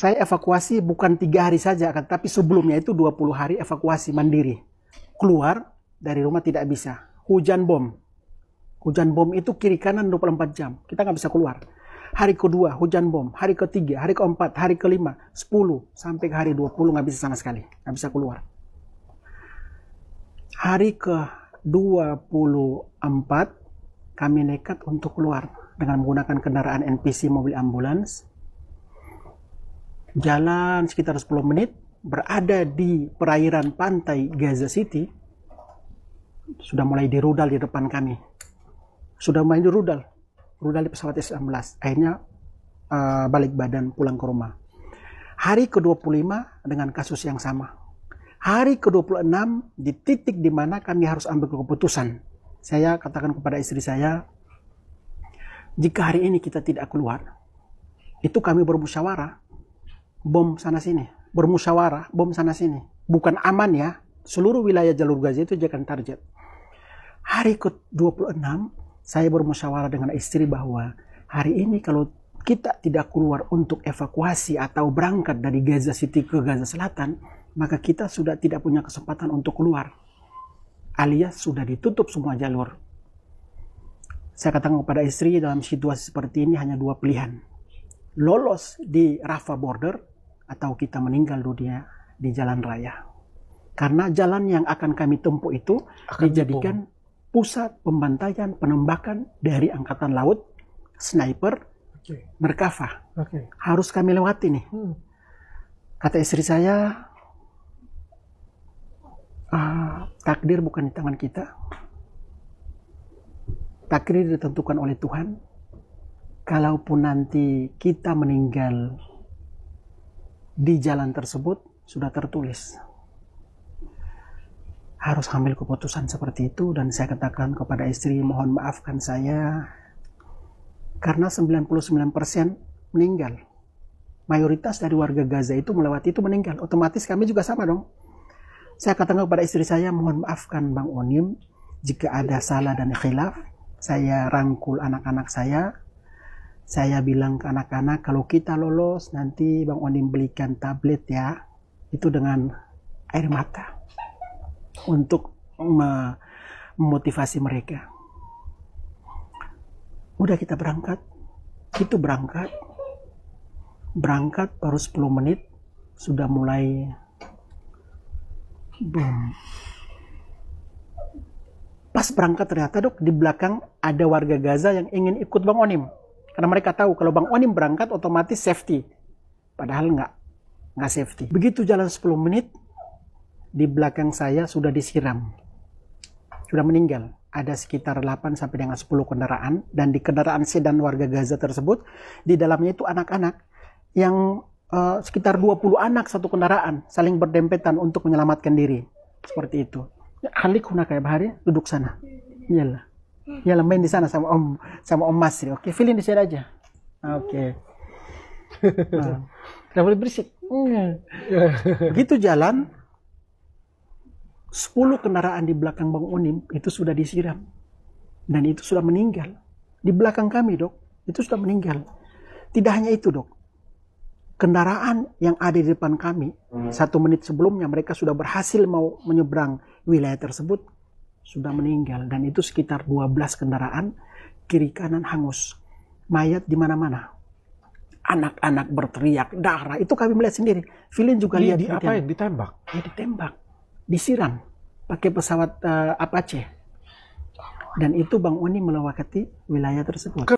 saya evakuasi bukan tiga hari saja, kan, tapi sebelumnya itu 20 hari evakuasi mandiri. Keluar dari rumah tidak bisa. Hujan bom. Hujan bom itu kiri kanan 24 jam. Kita nggak bisa keluar. Hari kedua hujan bom, hari ketiga, hari keempat, hari kelima, sepuluh sampai ke hari puluh nggak bisa sama sekali, nggak bisa keluar. Hari ke dua puluh empat kami nekat untuk keluar dengan menggunakan kendaraan NPC mobil ambulans jalan sekitar 10 menit berada di perairan pantai Gaza City sudah mulai dirudal di depan kami sudah mulai dirudal rudal di pesawat S-16 akhirnya uh, balik badan pulang ke rumah hari ke-25 dengan kasus yang sama hari ke-26 di titik di mana kami harus ambil keputusan saya katakan kepada istri saya jika hari ini kita tidak keluar itu kami bermusyawarah bom sana sini, bermusyawarah bom sana sini. Bukan aman ya, seluruh wilayah jalur Gaza itu jangan target. Hari ke-26 saya bermusyawarah dengan istri bahwa hari ini kalau kita tidak keluar untuk evakuasi atau berangkat dari Gaza City ke Gaza Selatan, maka kita sudah tidak punya kesempatan untuk keluar. Alias sudah ditutup semua jalur. Saya katakan kepada istri dalam situasi seperti ini hanya dua pilihan. Lolos di Rafa border atau kita meninggal dunia di jalan raya. Karena jalan yang akan kami tempuh itu akan dijadikan dipung. pusat pembantaian penembakan dari angkatan laut, sniper, okay. merkava. Okay. Harus kami lewati nih. Hmm. Kata istri saya, uh, takdir bukan di tangan kita. Takdir ditentukan oleh Tuhan. Kalaupun nanti kita meninggal di jalan tersebut sudah tertulis. Harus ambil keputusan seperti itu dan saya katakan kepada istri mohon maafkan saya karena 99% meninggal. Mayoritas dari warga Gaza itu melewati itu meninggal. Otomatis kami juga sama dong. Saya katakan kepada istri saya, mohon maafkan Bang Onim jika ada salah dan khilaf. Saya rangkul anak-anak saya, saya bilang ke anak-anak kalau kita lolos nanti Bang Onim belikan tablet ya itu dengan air mata untuk memotivasi mereka. Udah kita berangkat, itu berangkat, berangkat baru 10 menit sudah mulai boom. Pas berangkat ternyata dok di belakang ada warga Gaza yang ingin ikut Bang Onim. Karena mereka tahu kalau Bang Onim berangkat otomatis safety. Padahal nggak, nggak safety. Begitu jalan 10 menit, di belakang saya sudah disiram. Sudah meninggal. Ada sekitar 8 sampai dengan 10 kendaraan. Dan di kendaraan sedan warga Gaza tersebut, di dalamnya itu anak-anak yang uh, sekitar 20 anak satu kendaraan saling berdempetan untuk menyelamatkan diri. Seperti itu. Ya, Halik kayak bahari, duduk sana. Iyalah. Ya main di sana sama Om sama Om Masri. Oke, okay, feeling di sana aja. Ah, oke. Okay. Nah. boleh berisik. Begitu jalan, 10 kendaraan di belakang Bang Onim itu sudah disiram. Dan itu sudah meninggal. Di belakang kami, dok, itu sudah meninggal. Tidak hanya itu, dok. Kendaraan yang ada di depan kami, hmm. satu menit sebelumnya mereka sudah berhasil mau menyeberang wilayah tersebut, sudah meninggal dan itu sekitar 12 kendaraan kiri kanan hangus mayat di mana-mana anak-anak berteriak darah itu kami melihat sendiri Filin juga di, lihat di apa yang ditembak ya ditembak disiram pakai pesawat uh, Apache dan itu Bang Oni melewati wilayah tersebut